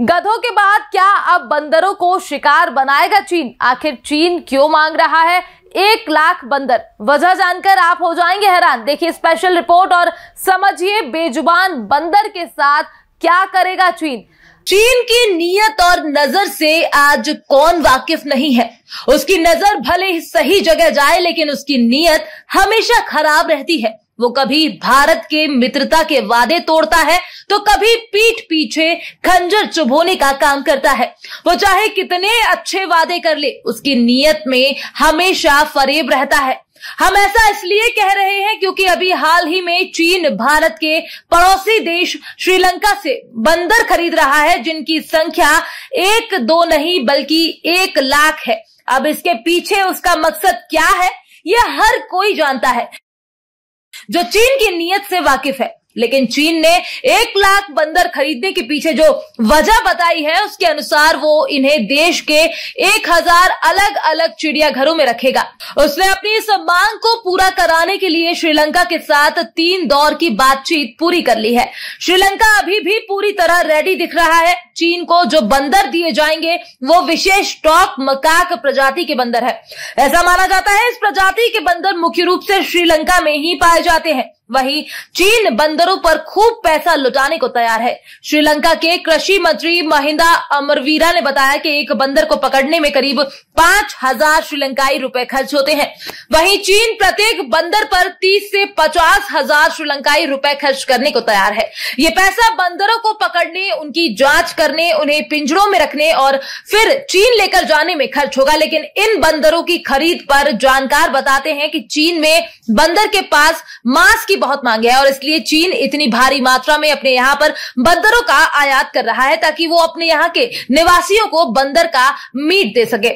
गधों के बाद क्या अब बंदरों को शिकार बनाएगा चीन आखिर चीन क्यों मांग रहा है एक लाख बंदर वजह जानकर आप हो जाएंगे हैरान देखिए स्पेशल रिपोर्ट और समझिए बेजुबान बंदर के साथ क्या करेगा चीन चीन की नीयत और नजर से आज कौन वाकिफ नहीं है उसकी नजर भले ही सही जगह जाए लेकिन उसकी नीयत हमेशा खराब रहती है वो कभी भारत के मित्रता के वादे तोड़ता है तो कभी पीठ पीछे खंजर चुभोने का काम करता है वो चाहे कितने अच्छे वादे कर ले उसकी नीयत में हमेशा फरेब रहता है हम ऐसा इसलिए कह रहे हैं क्योंकि अभी हाल ही में चीन भारत के पड़ोसी देश श्रीलंका से बंदर खरीद रहा है जिनकी संख्या एक दो नहीं बल्कि एक लाख है अब इसके पीछे उसका मकसद क्या है यह हर कोई जानता है जो चीन की नीयत से वाकिफ है लेकिन चीन ने एक लाख बंदर खरीदने के पीछे जो वजह बताई है उसके अनुसार वो इन्हें देश के एक हजार अलग अलग चिड़ियाघरों में रखेगा उसने अपनी इस मांग को पूरा कराने के लिए श्रीलंका के साथ तीन दौर की बातचीत पूरी कर ली है श्रीलंका अभी भी पूरी तरह रेडी दिख रहा है चीन को जो बंदर दिए जाएंगे वो विशेष टॉप मकाक प्रजाति के बंदर है ऐसा माना जाता है इस प्रजाति के बंदर मुख्य रूप से श्रीलंका में ही पाए जाते हैं वहीं चीन बंदरों पर खूब पैसा लुटाने को तैयार है श्रीलंका के कृषि मंत्री महिंदा अमरवीरा ने बताया कि एक बंदर को पकड़ने में करीब पांच हजार श्रीलंकाई रुपए खर्च होते हैं वहीं चीन प्रत्येक बंदर पर तीस से पचास हजार श्रीलंकाई रुपए खर्च करने को तैयार है ये पैसा बंदरों को पकड़ने उनकी जांच करने उन्हें पिंजड़ों में रखने और फिर चीन लेकर जाने में खर्च होगा लेकिन इन बंदरों की खरीद पर जानकार बताते हैं कि चीन में बंदर के पास मांस की की बहुत मांग है और इसलिए चीन इतनी भारी मात्रा में अपने यहाँ पर बंदरों का आयात कर रहा है ताकि वो अपने यहाँ के निवासियों को बंदर का मीट दे सके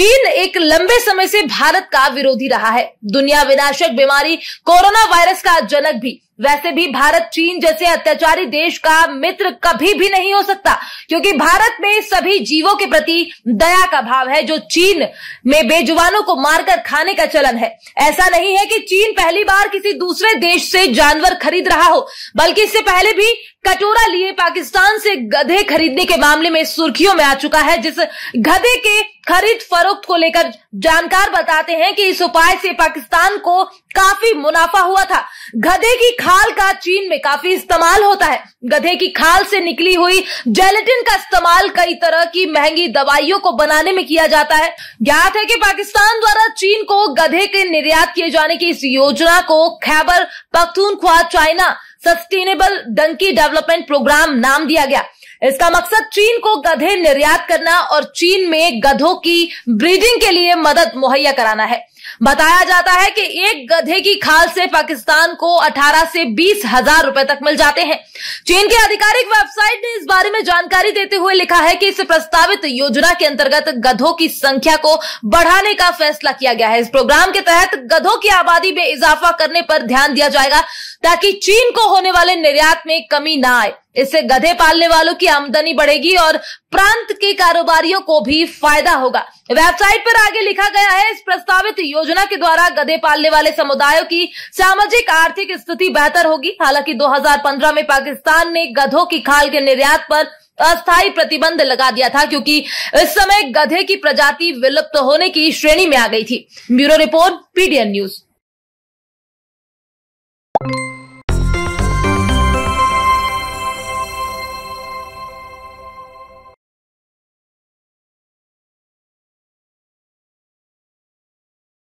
चीन एक लंबे समय से भारत का विरोधी रहा है दुनिया विनाशक बीमारी कोरोना वायरस का जनक भी वैसे भी भारत चीन जैसे अत्याचारी देश का मित्र कभी भी नहीं हो सकता क्योंकि भारत में सभी जीवों के प्रति दया का भाव है जो चीन में बेजुबानों को मारकर खाने का चलन है ऐसा नहीं है कि चीन पहली बार किसी दूसरे देश से जानवर खरीद रहा हो बल्कि इससे पहले भी कटोरा लिए पाकिस्तान से गधे खरीदने के मामले में सुर्खियों में आ चुका है जिस गधे के खरीद फरोख्त को लेकर जानकार बताते हैं कि इस उपाय से पाकिस्तान को काफी मुनाफा हुआ था गधे की खाल का चीन में काफी इस्तेमाल होता है गधे की खाल से निकली हुई जेलेटिन का इस्तेमाल कई तरह की महंगी दवाइयों को बनाने में किया जाता है ज्ञात है कि पाकिस्तान द्वारा चीन को गधे के निर्यात किए जाने की इस योजना को Khyber Pakhtunkhwa China sustainable donkey development programme नाम दिया गया इसका मकसद चीन को गधे निर्यात करना और चीन में गधों की ब्रीडिंग के लिए मदद मुहैया कराना है बताया जाता है कि एक गधे की खाल से पाकिस्तान को 18 से बीस हजार रुपए तक मिल जाते हैं चीन के आधिकारिक वेबसाइट ने इस बारे में जानकारी देते हुए लिखा है कि इस प्रस्तावित योजना के अंतर्गत गधों की संख्या को बढ़ाने का फैसला किया गया है इस प्रोग्राम के तहत गधों की आबादी में इजाफा करने पर ध्यान दिया जाएगा ताकि चीन को होने वाले निर्यात में कमी ना आए इससे गधे पालने वालों की आमदनी बढ़ेगी और प्रांत के कारोबारियों को भी फायदा होगा वेबसाइट पर आगे लिखा गया है इस प्रस्तावित योजना के द्वारा गधे पालने वाले समुदायों की सामाजिक आर्थिक स्थिति बेहतर होगी हालांकि 2015 में पाकिस्तान ने गधों की खाल के निर्यात पर अस्थायी प्रतिबंध लगा दिया था क्योंकि इस समय गधे की प्रजाति विलुप्त होने की श्रेणी में आ गई थी ब्यूरो रिपोर्ट पीडीएन न्यूज